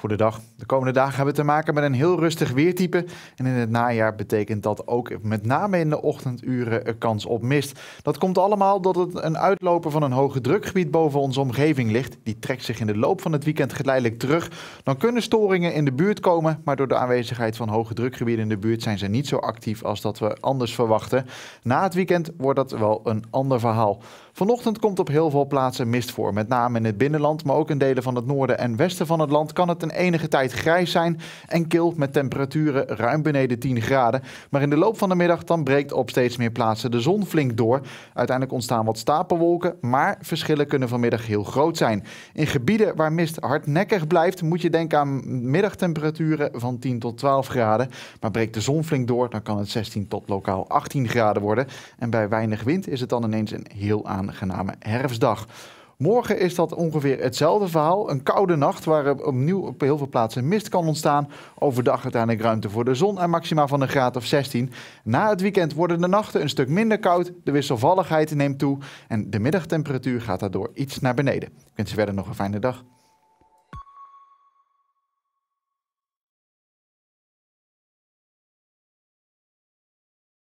Goedendag. De komende dagen hebben we te maken met een heel rustig weertype. En in het najaar betekent dat ook met name in de ochtenduren een kans op mist. Dat komt allemaal dat het een uitloper van een hoge drukgebied boven onze omgeving ligt. Die trekt zich in de loop van het weekend geleidelijk terug. Dan kunnen storingen in de buurt komen, maar door de aanwezigheid van hoge drukgebieden in de buurt zijn ze niet zo actief als dat we anders verwachten. Na het weekend wordt dat wel een ander verhaal. Vanochtend komt op heel veel plaatsen mist voor, met name in het binnenland, maar ook in delen van het noorden en westen van het land kan het een enige tijd grijs zijn en kil met temperaturen ruim beneden 10 graden. Maar in de loop van de middag dan breekt op steeds meer plaatsen de zon flink door. Uiteindelijk ontstaan wat stapelwolken, maar verschillen kunnen vanmiddag heel groot zijn. In gebieden waar mist hardnekkig blijft, moet je denken aan middagtemperaturen van 10 tot 12 graden. Maar breekt de zon flink door, dan kan het 16 tot lokaal 18 graden worden. En bij weinig wind is het dan ineens een heel aangename herfstdag. Morgen is dat ongeveer hetzelfde verhaal. Een koude nacht waar opnieuw op heel veel plaatsen mist kan ontstaan. Overdag uiteindelijk ruimte voor de zon en maxima van een graad of 16. Na het weekend worden de nachten een stuk minder koud. De wisselvalligheid neemt toe en de middagtemperatuur gaat daardoor iets naar beneden. Ik wens je verder nog een fijne dag.